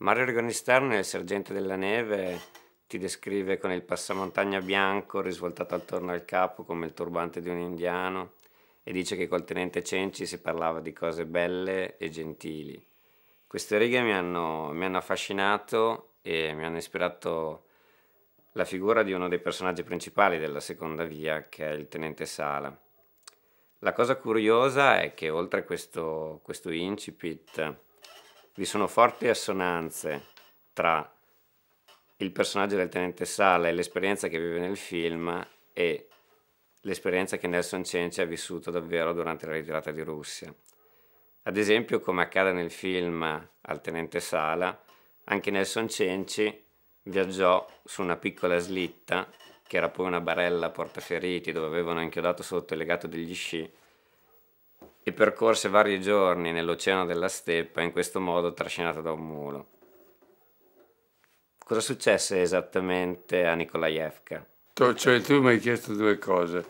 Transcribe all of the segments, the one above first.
Mario Regonistern nel Sergente della Neve ti descrive con il passamontagna bianco risvoltato attorno al capo come il turbante di un indiano e dice che col tenente Cenci si parlava di cose belle e gentili. Queste righe mi hanno, mi hanno affascinato e mi hanno ispirato la figura di uno dei personaggi principali della seconda via che è il tenente Sala. La cosa curiosa è che oltre a questo, questo incipit vi sono forti assonanze tra il personaggio del tenente Sala e l'esperienza che vive nel film e l'esperienza che Nelson Cenci ha vissuto davvero durante la ritirata di Russia. Ad esempio, come accade nel film al tenente Sala, anche Nelson Cenci viaggiò su una piccola slitta, che era poi una barella portaferiti dove avevano inchiodato sotto il legato degli sci, e percorse vari giorni nell'oceano della steppa in questo modo trascinata da un mulo. Cosa successe esattamente a Nikolaevka? Cioè tu mi hai chiesto due cose.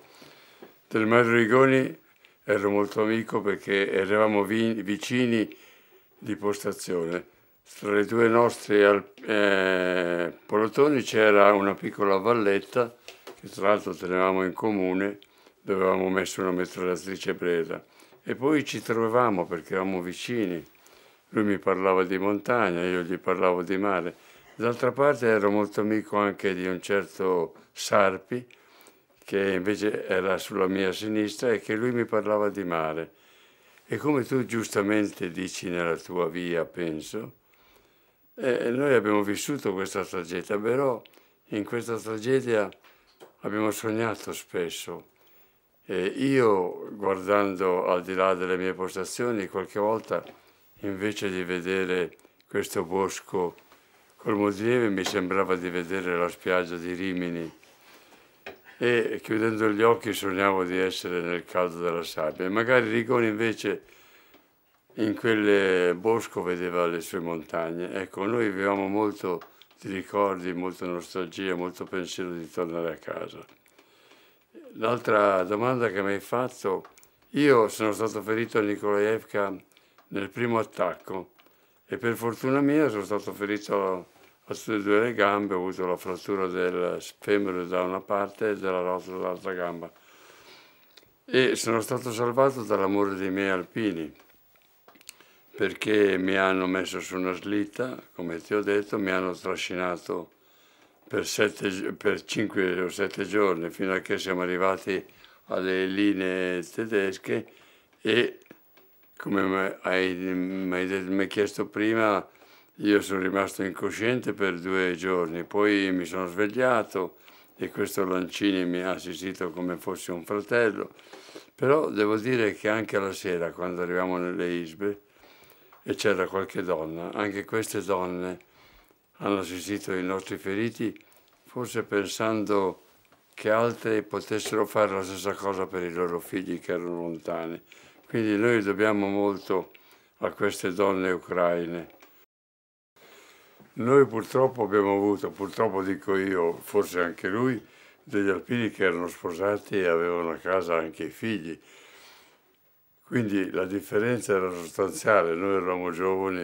Del Mario Rigoni ero molto amico perché eravamo vicini di postazione. Tra i due nostre eh, polotoni c'era una piccola valletta che tra l'altro tenevamo in comune dove avevamo messo una mitragliatrice presa. E poi ci trovavamo perché eravamo vicini, lui mi parlava di montagna, io gli parlavo di mare. D'altra parte ero molto amico anche di un certo Sarpi, che invece era sulla mia sinistra e che lui mi parlava di mare. E come tu giustamente dici nella tua via, penso, eh, noi abbiamo vissuto questa tragedia, però in questa tragedia abbiamo sognato spesso e io, guardando al di là delle mie postazioni, qualche volta, invece di vedere questo bosco col moslieve, mi sembrava di vedere la spiaggia di Rimini e chiudendo gli occhi sognavo di essere nel caldo della sabbia. E magari Rigoni invece in quel bosco vedeva le sue montagne. Ecco, noi avevamo molto di ricordi, molta nostalgia, molto pensiero di tornare a casa. L'altra domanda che mi hai fatto, io sono stato ferito a Nikolaevka nel primo attacco e per fortuna mia sono stato ferito a tutte e due le gambe, ho avuto la frattura del femore da una parte e della rotola dall'altra gamba e sono stato salvato dall'amore dei miei alpini perché mi hanno messo su una slitta, come ti ho detto, mi hanno trascinato per, sette, per 5 o sette giorni fino a che siamo arrivati alle linee tedesche e come hai, mi hai chiesto prima io sono rimasto incosciente per due giorni, poi mi sono svegliato e questo Lancini mi ha assistito come fosse un fratello, però devo dire che anche la sera quando arriviamo nelle Isbe e c'era qualche donna, anche queste donne hanno assistito i nostri feriti, forse pensando che altri potessero fare la stessa cosa per i loro figli che erano lontani. Quindi noi dobbiamo molto a queste donne ucraine. Noi purtroppo abbiamo avuto, purtroppo dico io, forse anche lui, degli alpini che erano sposati e avevano a casa anche i figli. Quindi la differenza era sostanziale, noi eravamo giovani,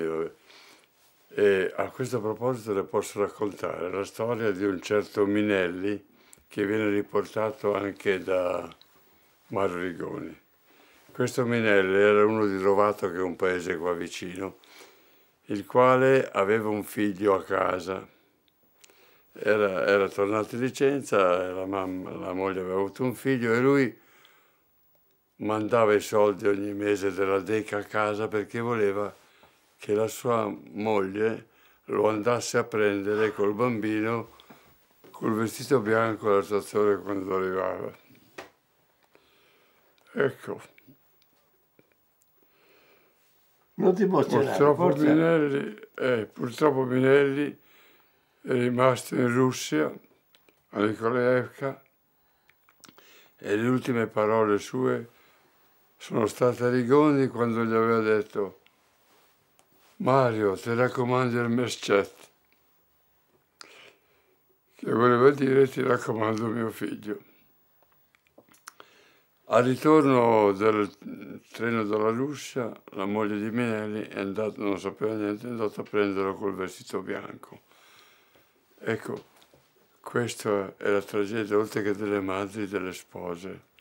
e a questo proposito le posso raccontare la storia di un certo Minelli che viene riportato anche da Mario Rigoni. Questo Minelli era uno di Rovato, che è un paese qua vicino, il quale aveva un figlio a casa. Era, era tornato in licenza, la, mamma, la moglie aveva avuto un figlio e lui mandava i soldi ogni mese della DECA a casa perché voleva che la sua moglie lo andasse a prendere col bambino col vestito bianco alla stazione quando arrivava. Ecco. Non ti posso purtroppo eh, purtroppo Minelli è rimasto in Russia a Nikolaevka e le ultime parole sue sono state a Rigoni quando gli aveva detto Mario, ti raccomando il Mescet, che voleva dire ti raccomando mio figlio. Al ritorno del treno dalla Russia, la moglie di Minelli è andata, non sapeva niente, è andata a prenderlo col vestito bianco. Ecco, questa è la tragedia, oltre che delle madri, delle spose.